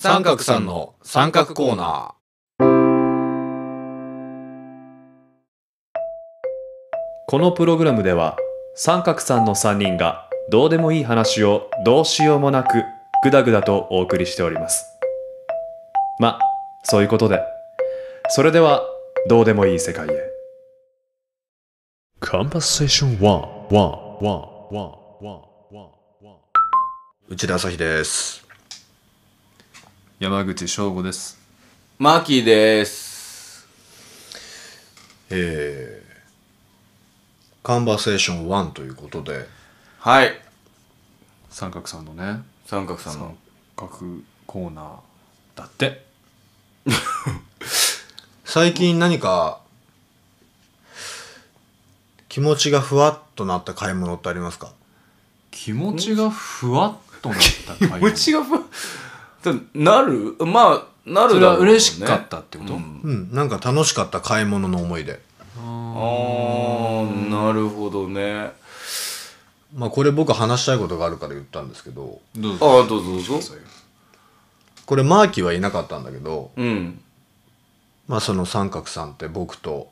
三角さんの三角コーナーこのプログラムでは三角さんの3人がどうでもいい話をどうしようもなくぐだぐだとお送りしておりますまそういうことでそれではどうでもいい世界へコンパセーション1 1 1 1 1 1内田朝日です山口翔吾ですマーキーですえー、カンバセーション1ということではい三角さんのね三角さんの三角コーナーだって 最近何か気持ちがふわっとなった買い物ってありますか気持ちがふわっとなった買い物 気持ちがふわなるまあなるだろう、ね、それは嬉しかったってこと、うん、うん、なんか楽しかった買い物の思い出ああなるほどねまあこれ僕話したいことがあるから言ったんですけどああどうぞどうぞこれマーキーはいなかったんだけど、うん、まあその三角さんって僕と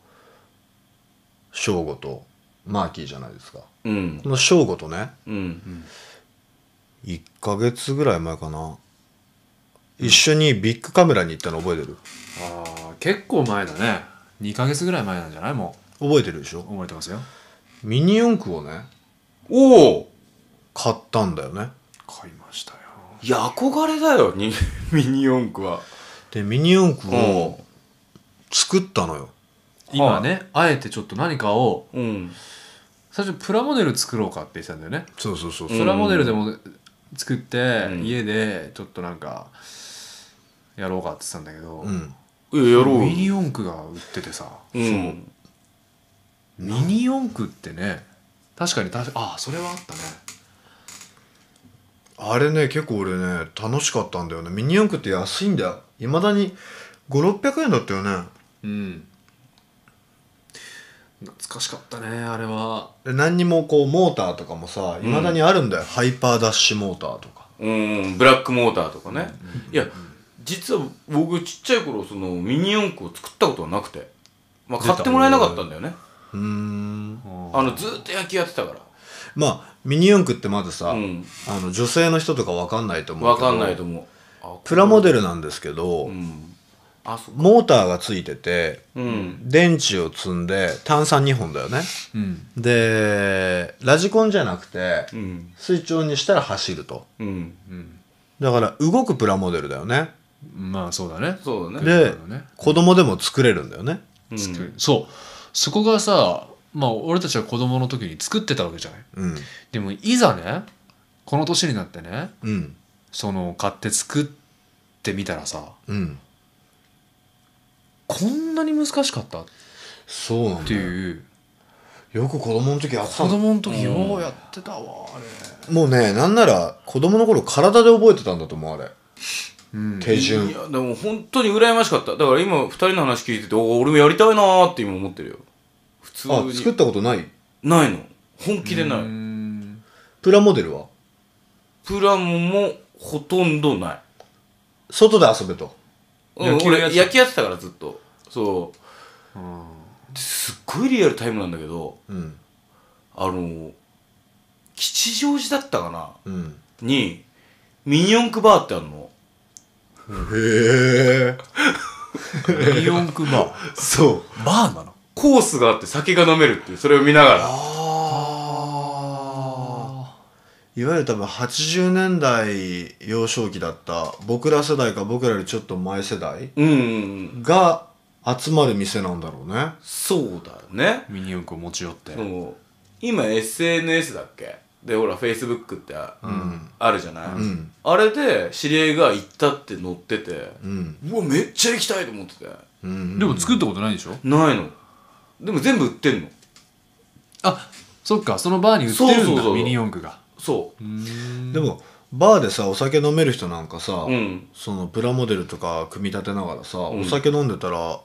翔吾とマーキーじゃないですか、うん、この翔吾とね、うん、1か月ぐらい前かな一緒にビッグカメラに行ったの覚えてるああ結構前だね2か月ぐらい前なんじゃないもう覚えてるでしょ覚えてますよミニ四駆をねおお買ったんだよね買いましたよいや憧れだよに ミニ四駆はでミニ四駆を作ったのよ今ね、あえてちょっと何かを、うん、最初プラモデル作ろうかって言ってたんだよねそうそうそうプラモデルでも作って、うん、家でちょっとなんか、うんやろうかって言ってたんだけど、うん、やろうミニ四駆が売っててさ、うん、ミニ四駆ってね確かに確かあそれはあったねあれね結構俺ね楽しかったんだよねミニ四駆って安いんだよいまだに5600円だったよねうん懐かしかったねあれは何にもこうモーターとかもさいまだにあるんだよ、うん、ハイパーダッシュモーターとかうんブラックモーターとかね、うんうん、いや実は僕ちっちゃい頃そのミニ四駆を作ったことはなくて、まあ、買ってもらえなかったんだよねうんあのずっと野球やってたからまあミニ四駆ってまずさ、うん、あの女性の人とか分かんないと思うけど分かんないと思うプラモデルなんですけど、うん、あモーターがついてて、うん、電池を積んで炭酸2本だよね、うん、でラジコンじゃなくて、うん、水中にしたら走ると、うん、だから動くプラモデルだよねまあそうだねそうだねで、ね、子供でも作れるんだよね、うん、そうそこがさまあ俺たちは子供の時に作ってたわけじゃない、うん、でもいざねこの年になってね、うん、その買って作ってみたらさ、うん、こんなに難しかったそうなんっていうよく子供の時やった子供の時ようやってたわ、あれもうねなんなら子供の頃体で覚えてたんだと思うあれ手順いやでも本当に羨ましかっただから今2人の話聞いてて俺もやりたいなって今思ってるよ普通にあ作ったことないないの本気でないプラモデルはプラモもほとんどない外で遊べと、うん、俺き球やってたからずっとそうすっごいリアルタイムなんだけど、うん、あの吉祥寺だったかな、うん、にミニ四駆バーってあるのへえイオンクバーそうバーなのコースがあって酒が飲めるっていうそれを見ながらいわゆる多分80年代幼少期だった僕ら世代か僕らよりちょっと前世代うんが集まる店なんだろうねそうだよねミニ四駆を持ち寄ってそう今 SNS だっけでほらフェイスブックってあ,、るじゃない、うん、あれで知り合いが行ったって載ってて、うん、うわめっちゃ行きたいと思ってて、うんうんうん、でも作ったことないでしょないのでも全部売ってんのあそっかそのバーに売ってるんだそうミニ四駆がそうでもバーでさお酒飲める人なんかさ、うん、そのプラモデルとか組み立てながらさ、お酒飲んでたら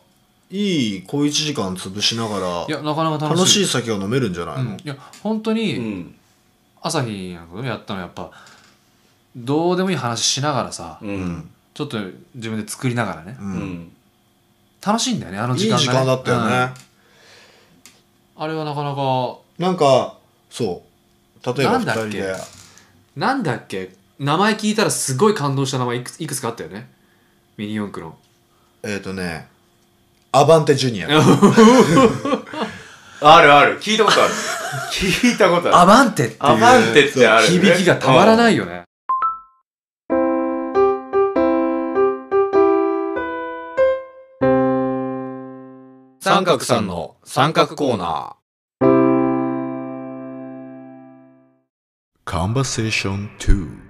いい小1時間潰しながらいやなかなか楽しい酒が飲めるんじゃないの、いや本当に、朝日やったのやっぱどうでもいい話しながらさ、うん、ちょっと自分で作りながらね、うん、楽しいんだよねあの時間が、ね、いい時間だったよね、あれはなかなかなんかそう例えば2人でなんだっけ名前聞いたらすごい感動した名前いくいくつかあったよねミニ四駆のえっ、ー、とねアバンテジュニア あるある聞いたことある聞いたことある。アバンテっていう。アバンテってある、ね、響きがたまらないよね。三角さんの三角コーナー。Conversation 2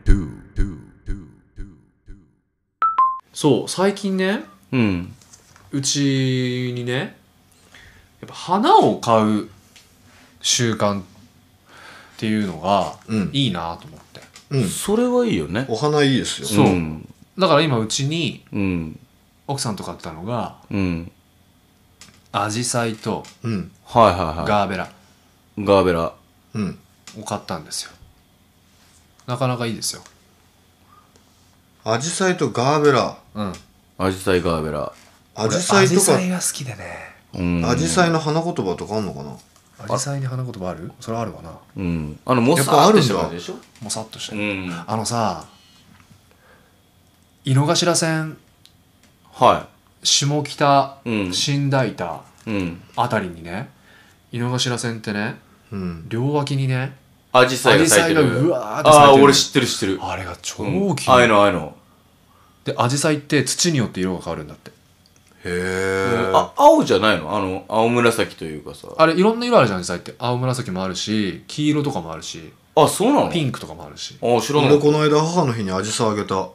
そう最近ね、うん、うちにねやっぱ花を買う習慣っていうのがいいなと思って、うん、それはいいよねお花いいですよそう、うん、だから今うちに、奥さんと買ったのが、うん、アジサイと、うんはいはいはい、ガーベラガーベラ、うん、を買ったんですよなかなかいいですよアジサイとガーベラうんアジサイガーベラアジサイとかアジサイが好きでねアジサイの花言葉とかあんのかなアジサイに花言葉あるそれはあるわなうんあのもさやっぱあるんだもさっとして、うんあのさ井の頭線はい下北うん新大田うんあたりにね井の頭線ってねうん両脇にねアジサイが咲いてるいてるああ俺知ってる知ってるあれが超うんあいのあいのでアジサイって土によって色が変わるんだってへえ青じゃないのあの青紫というかさあれいろんな色あるじゃん実際って青紫もあるし黄色とかもあるしあそうなのピンクとかもあるしあ知らないこの間母の日にアジサあげた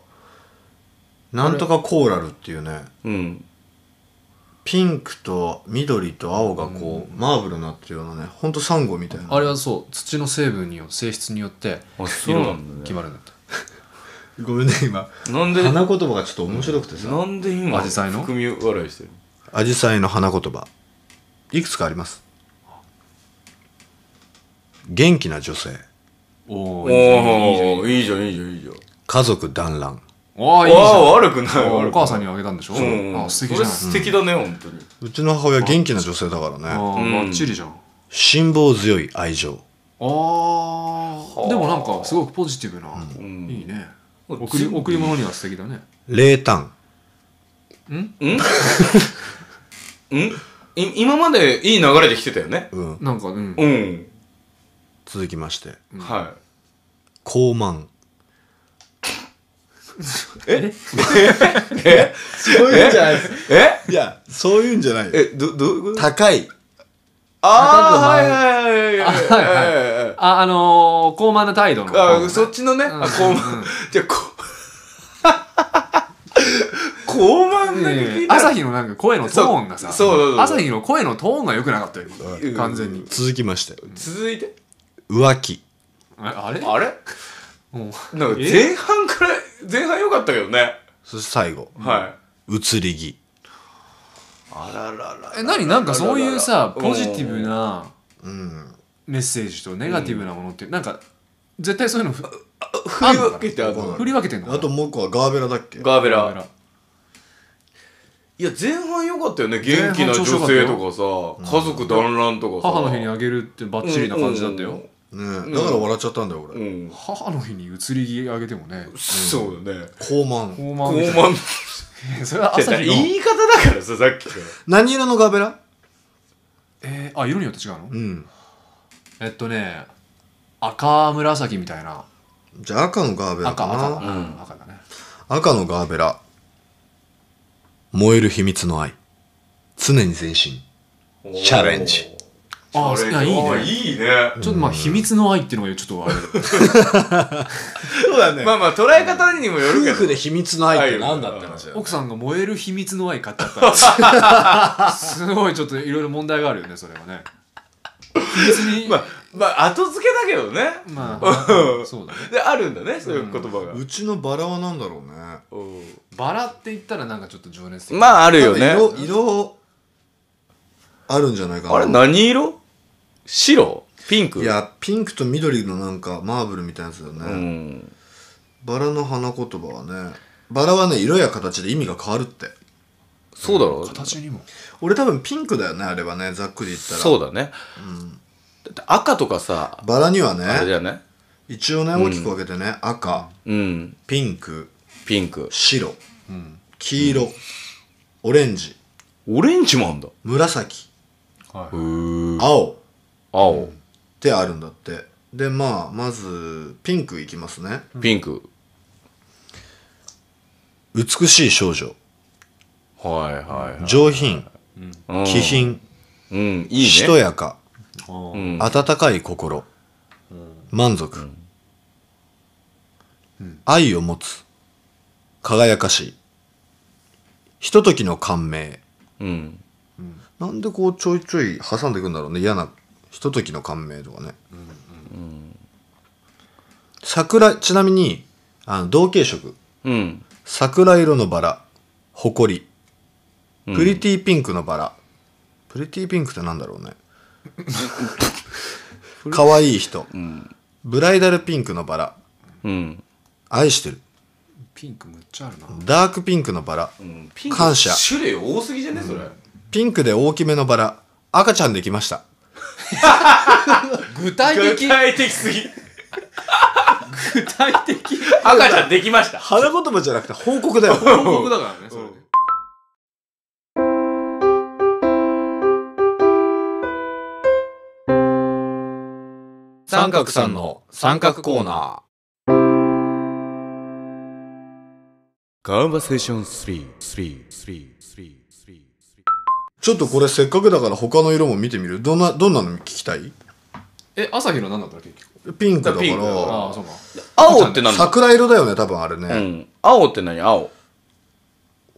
なんとかコーラルっていうねうんピンクと緑と青がこう、うん、マーブルになってるようなねほんとサンゴみたいなあれはそう土の成分によ性質によって色が決まるんだってごめんね今なんで花言葉がちょっと面白くてさ、なんで今紫陽花の含み笑いしてるアジサイの花言葉いくつかあります元気な女性おおいいじゃんいいじゃんいいじゃんいいじゃん家族団らんああいいじゃん悪くないお母さんにあげたんでしょ、うん、あ素敵じゃ素敵だね本当にうちの母親元気な女性だからねああ、バッチリじゃん辛抱強い愛情ああ、でもなんかすごくポジティブな、いいね贈り贈り物には素敵だね冷淡んんんい今までいい流れで来てたよねうんなんかうんうん続きましてはい高慢ええ そういうんじゃないえいやそういうんじゃないえどどういうこと高いああ、はいはいはい。はいはい。あ、あの高慢な態度の。あ、そっちのね。あ、高慢。じゃこ、高慢な朝日のなんか声のトーンがさ、そう朝日の声のトーンが良くなかったよ、完全に。続きましたよ。続いて浮気。あれあれなんか前半から、前半良かったけどね。最後。はい。移り気。あらららえ何なんかそういうさポジティブなメッセージとネガティブなものって、うなんか絶対そういうの振り分けてある振り分けてんのあともう一個はガーベラだっけガーベラいや前半良かったよね元気な女性とかさ、家族団らんとかさ母の日にあげるってバッチリな感じだったよ、うんうんうんねだから笑っちゃったんだよ俺、うん、母の日に移り気あげてもねそうだね高慢高慢高慢 それは朝日の言い方だからさ さっき何色のガベラえー、あ色によって違うのうんえっとね赤紫みたいなじゃあ赤のガーベラかな赤赤,、うん、赤だね赤のガーベラ燃える秘密の愛常に前進チャレンジあいいいねいいねちょっとまあ秘密の愛っていうのがちょっとあれそうだねまあまあ捉え方にもよるけど夫婦で秘密の愛って何だって話だ奥さんが燃える秘密の愛買っちゃったすごいちょっといろいろ問題があるよねそれはね秘密にまあまあ後付けだけどねまあそうだねであるんだねそういう言葉が、うちのバラは何だろうねバラって言ったらなんかちょっと情熱的まああるよね色色あるんじゃないかなあれ何色白ピンクいやピンクと緑のなんかマーブルみたいなやつだよね、うん、バラの花言葉はねバラはね色や形で意味が変わるってそうだろう形にも俺多分ピンクだよねあれはねざっくり言ったらそうだね、うん、だって赤とかさバラにはねあれだね一応ね大きく分けてね、うん、赤、うん、ピンクピンク白、うん、黄色、うん、オレンジオレンジもあんだ紫、はい、青青、ってあるんだってでまあまずピンクいきますねピンク美しい少女はいはいはい上品うん気品うんいいねしとやかうん温かい心満足愛を持つ輝かしいひとときの感銘うんなんでこうちょいちょい挟んでいくんだろうね嫌なひとときの感銘とかね、うんうん、桜ちなみにあの同系色、うん、桜色のバラ誇りプリティピンクのバラ、プリティピンクってなんだろうね 可愛い人、うん、ブライダルピンクのバラ、うん、愛してるピンクむっちゃあるなダークピンクのバラ、うん、感謝種類多すぎじゃねそれ、ピンクで大きめのバラ赤ちゃんできました 具体的具体的すぎ。具体的赤ちゃんできました。花言葉じゃなくて報告だよ。報告だからね、それ三角さんの三角コーナー。カンバセーション3、3、3。ちょっとこれせっかくだから他の色も見てみるどんなどんなの聞きたいえ朝日の何だったら結局ピンクだからだからああそうか青って何桜色だよね多分あれね、うん、青って何青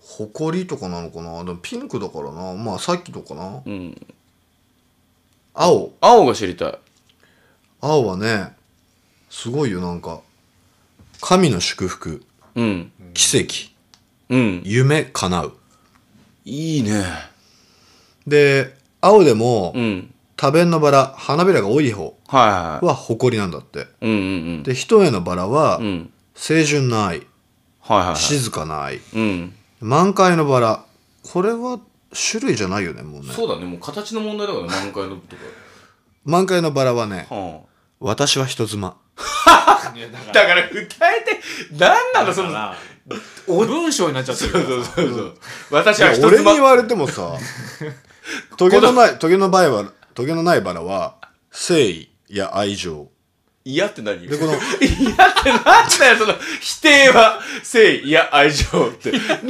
埃とかなのかなでもピンクだからなまあさっきとかなうん青青が知りたい青はねすごいよなんか神の祝福うん奇跡うん夢叶ういいねで青でも、うん多弁のバラ花びらが多い方は誇りなんだって、うんうんで一重のバラは、うん清純な愛はいはいはい静かな愛うん満開のバラこれは種類じゃないよねもうねそうだねもう形の問題だから満開のと満開のバラはね私は人妻だから歌えて何なんだそのな。お文章になっちゃってるそうそうそうそう私は俺に言われてもさ トゲのない、トゲの場合は、トゲのないバラは、誠意や愛情。嫌って何で、この、嫌ってなんだよ、その、否定は、誠意、いや、愛情って。なん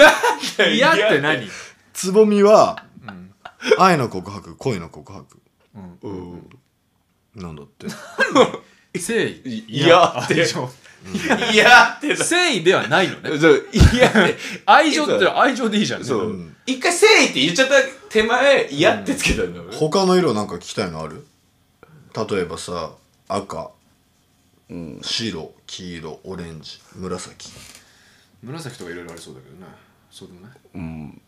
だよ、嫌って何つぼみは、うん、愛の告白、恋の告白。うん。うん、なんだって。誠意、いや、愛情。いやって。誠意ではないのね。いやって。愛情って愛情でいいじゃん、ね。そう。うん一回誠意って言っちゃった手前嫌ってつけたんだ他の色なんか聞きたいのある例えばさ赤、うん、白黄色オレンジ紫紫とかいろいろありそうだけどねそうでもないうん、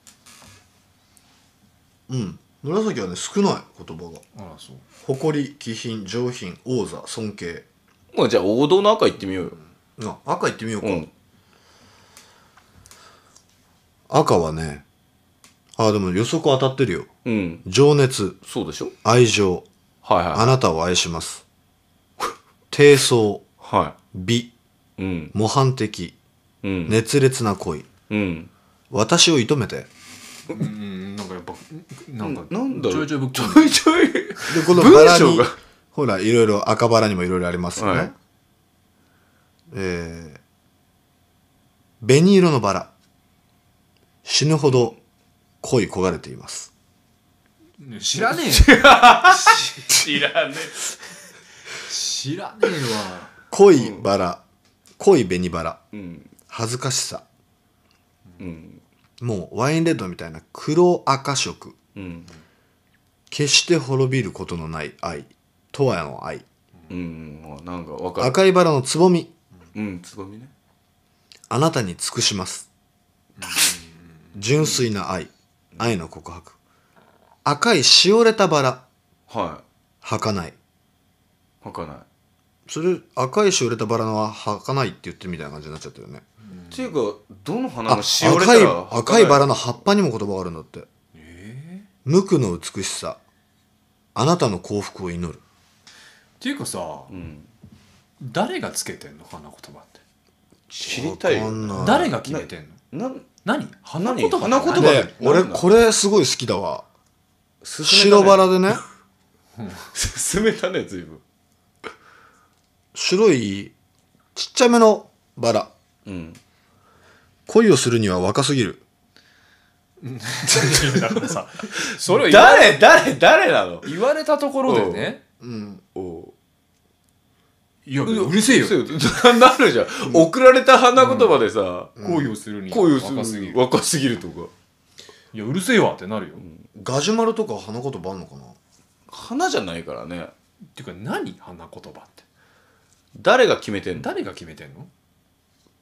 うん紫はね少ない言葉があらそう誇り気品上品王座尊敬まあじゃあ王道の赤いってみようよあ赤いってみようか、うん赤はねあ、でも予測当たってるよ。うん。情熱。そうでしょ愛情。はいはい。あなたを愛します。低層。はい。美。うん。模範的。うん。熱烈な恋。うん。私を射止めて。うん、なんかやっぱ、なんか、なんだちょいちょいぶっちょいちょい。で、このバラに、ほら、いろいろ赤バラにもいろいろありますよね。はい、えー、紅色のバラ。死ぬほど恋焦がれています知らねえ 知らねえ知らねえわ恋バラ、恋紅バラ、うん、恥ずかしさ、うん、もうワインレッドみたいな黒赤色、うん、決して滅びることのない愛とやの愛、赤いバラのつぼみうんつぼみねあなたに尽くします、純粋な愛、愛の告白赤いしおれたバラは儚いか儚いそれ赤いしおれたバラのは儚いって言ってるみたいな感じになっちゃったよねっていうかどの花あしおれた赤い赤いバラの葉っぱにも言葉があるんだってえー無垢の美しさあなたの幸福を祈るっていうかさうん誰がつけてんの花言葉って知りたいよい誰が決めてんのなん何花言葉花言葉俺これすごい好きだわ白バラでね進めたね随分白いちっちゃめのバラ、うん、恋をするには若すぎる 誰誰誰なの言われたところでねうんおいや、うるせえよ。なるじゃん。送られた花言葉でさ、恋をするに。恋をするぎる。若すぎるとか。いや、うるせえわってなるよ。ガジュマルとか花言葉あんのかな花じゃないからね。っていうか何、花言葉って。誰が決めてんの誰が決めてんの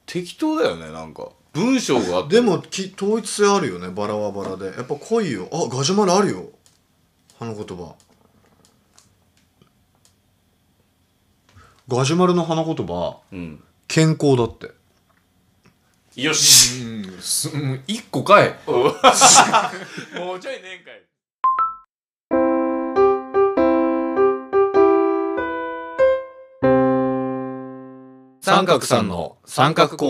適当だよね、なんか。文章があって。でもき、統一性あるよね、バラはバラで。やっぱ恋よ。あ、ガジュマルあるよ。花言葉。ガジュマルの花言葉、うん、健康だって。よし、うん、す一個かい。もうちょいねんかい三角さんの三角コーナー